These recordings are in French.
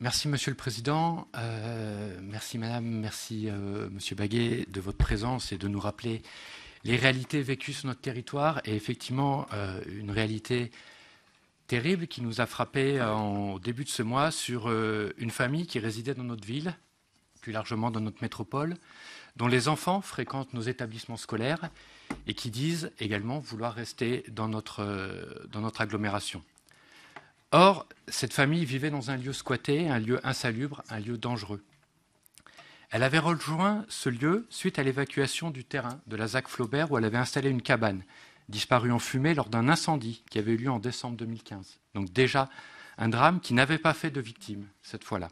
Merci Monsieur le Président, euh, merci Madame, merci euh, Monsieur Baguet de votre présence et de nous rappeler les réalités vécues sur notre territoire et effectivement euh, une réalité terrible qui nous a frappé en, au début de ce mois sur une famille qui résidait dans notre ville, plus largement dans notre métropole, dont les enfants fréquentent nos établissements scolaires et qui disent également vouloir rester dans notre, dans notre agglomération. Or, cette famille vivait dans un lieu squatté, un lieu insalubre, un lieu dangereux. Elle avait rejoint ce lieu suite à l'évacuation du terrain de la ZAC Flaubert où elle avait installé une cabane, disparue en fumée lors d'un incendie qui avait eu lieu en décembre 2015. Donc déjà un drame qui n'avait pas fait de victimes cette fois-là.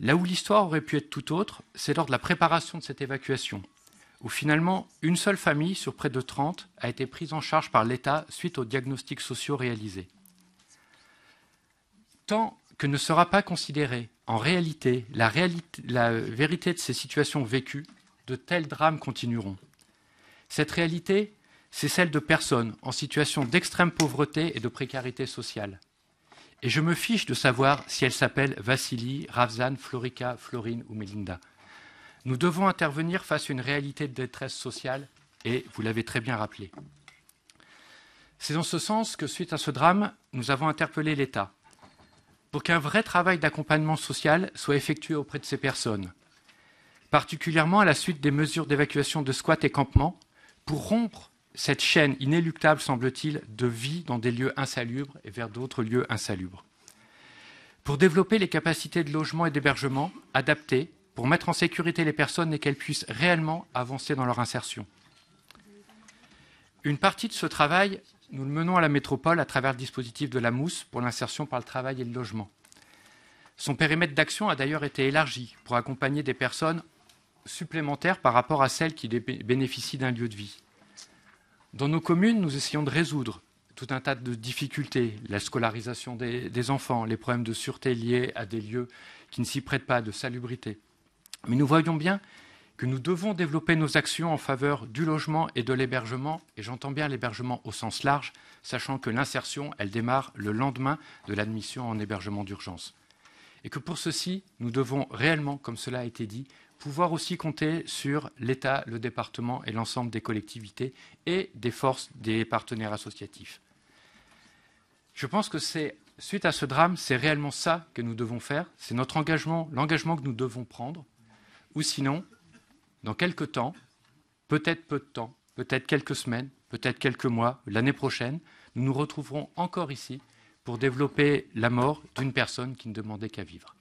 Là où l'histoire aurait pu être tout autre, c'est lors de la préparation de cette évacuation, où finalement une seule famille sur près de 30 a été prise en charge par l'État suite aux diagnostics sociaux réalisés tant que ne sera pas considérée en réalité la, vérité de ces situations vécues, de tels drames continueront. Cette réalité, c'est celle de personnes en situation d'extrême pauvreté et de précarité sociale. Et je me fiche de savoir si elles s'appellent Vassili, Ravzan, Florica, Florine ou Melinda. Nous devons intervenir face à une réalité de détresse sociale, et vous l'avez très bien rappelé. C'est dans ce sens que, suite à ce drame, nous avons interpellé l'État, pour qu'un vrai travail d'accompagnement social soit effectué auprès de ces personnes, particulièrement à la suite des mesures d'évacuation de squats et campements, pour rompre cette chaîne inéluctable, semble-t-il, de vie dans des lieux insalubres et vers d'autres lieux insalubres. Pour développer les capacités de logement et d'hébergement adaptées pour mettre en sécurité les personnes et qu'elles puissent réellement avancer dans leur insertion. Une partie de ce travail nous le menons à la métropole à travers le dispositif de la mousse pour l'insertion par le travail et le logement. Son périmètre d'action a d'ailleurs été élargi pour accompagner des personnes supplémentaires par rapport à celles qui bénéficient d'un lieu de vie. Dans nos communes, nous essayons de résoudre tout un tas de difficultés, la scolarisation des, enfants, les problèmes de sûreté liés à des lieux qui ne s'y prêtent pas, de salubrité. Mais nous voyons bien que nous devons développer nos actions en faveur du logement et de l'hébergement, et j'entends bien l'hébergement au sens large, sachant que l'insertion, elle démarre le lendemain de l'admission en hébergement d'urgence. Et que pour ceci, nous devons réellement, comme cela a été dit, pouvoir aussi compter sur l'État, le département et l'ensemble des collectivités et des forces des partenaires associatifs. Je pense que c'est suite à ce drame, c'est réellement ça que nous devons faire, c'est notre engagement, l'engagement que nous devons prendre, ou sinon, dans quelques temps, peut-être peu de temps, peut-être quelques semaines, peut-être quelques mois, l'année prochaine, nous nous retrouverons encore ici pour développer la mort d'une personne qui ne demandait qu'à vivre.